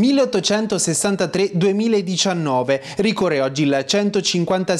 1863-2019 ricorre oggi il 156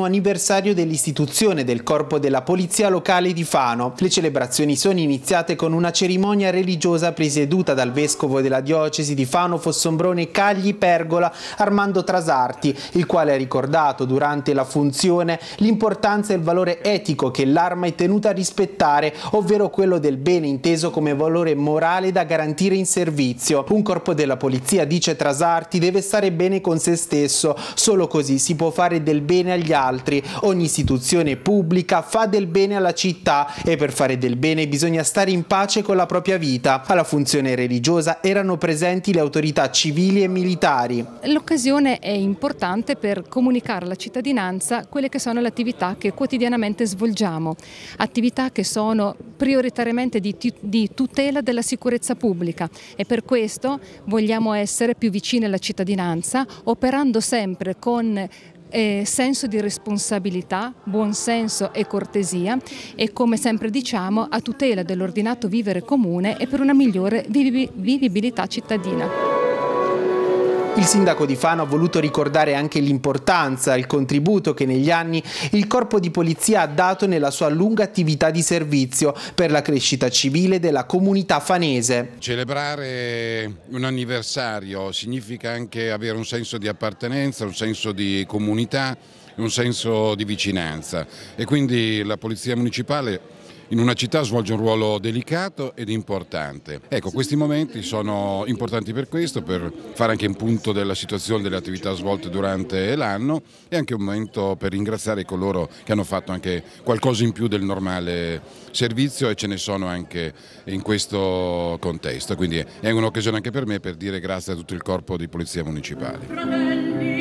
anniversario dell'istituzione del Corpo della Polizia Locale di Fano. Le celebrazioni sono iniziate con una cerimonia religiosa presieduta dal vescovo della diocesi di Fano Fossombrone Cagli Pergola Armando Trasarti, il quale ha ricordato durante la funzione l'importanza e il valore etico che l'arma è tenuta a rispettare, ovvero quello del bene inteso come valore morale da garantire in servizio. Un corpo della polizia polizia dice Trasarti deve stare bene con se stesso, solo così si può fare del bene agli altri. Ogni istituzione pubblica fa del bene alla città e per fare del bene bisogna stare in pace con la propria vita. Alla funzione religiosa erano presenti le autorità civili e militari. L'occasione è importante per comunicare alla cittadinanza quelle che sono le attività che quotidianamente svolgiamo, attività che sono prioritariamente di, di tutela della sicurezza pubblica e per questo vogliamo vogliamo essere più vicini alla cittadinanza, operando sempre con eh, senso di responsabilità, buonsenso e cortesia e come sempre diciamo a tutela dell'ordinato vivere comune e per una migliore vivibilità cittadina. Il sindaco di Fano ha voluto ricordare anche l'importanza, il contributo che negli anni il corpo di polizia ha dato nella sua lunga attività di servizio per la crescita civile della comunità fanese. Celebrare un anniversario significa anche avere un senso di appartenenza, un senso di comunità, un senso di vicinanza e quindi la Polizia Municipale in una città svolge un ruolo delicato ed importante. Ecco, questi momenti sono importanti per questo, per fare anche un punto della situazione delle attività svolte durante l'anno e anche un momento per ringraziare coloro che hanno fatto anche qualcosa in più del normale servizio e ce ne sono anche in questo contesto. Quindi è un'occasione anche per me per dire grazie a tutto il corpo di Polizia Municipale.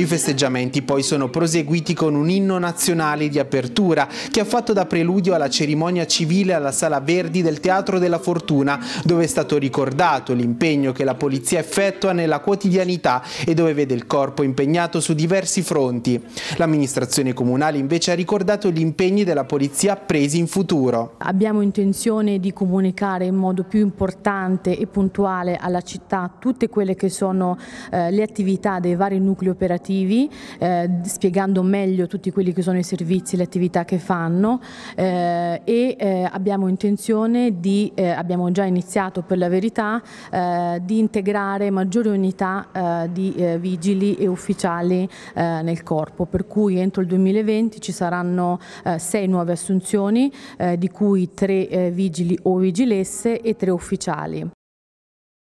I festeggiamenti poi sono proseguiti con un inno nazionale di apertura che ha fatto da preludio alla cerimonia civile alla Sala Verdi del Teatro della Fortuna dove è stato ricordato l'impegno che la polizia effettua nella quotidianità e dove vede il corpo impegnato su diversi fronti. L'amministrazione comunale invece ha ricordato gli impegni della polizia presi in futuro. Abbiamo intenzione di comunicare in modo più importante e puntuale alla città tutte quelle che sono eh, le attività dei vari nuclei operativi informativi eh, spiegando meglio tutti quelli che sono i servizi, e le attività che fanno eh, e eh, abbiamo intenzione di, eh, abbiamo già iniziato per la verità, eh, di integrare maggiori unità di vigili e ufficiali nel corpo, per cui entro il 2020 ci saranno sei nuove assunzioni, di cui tre vigili o vigilesse e tre ufficiali.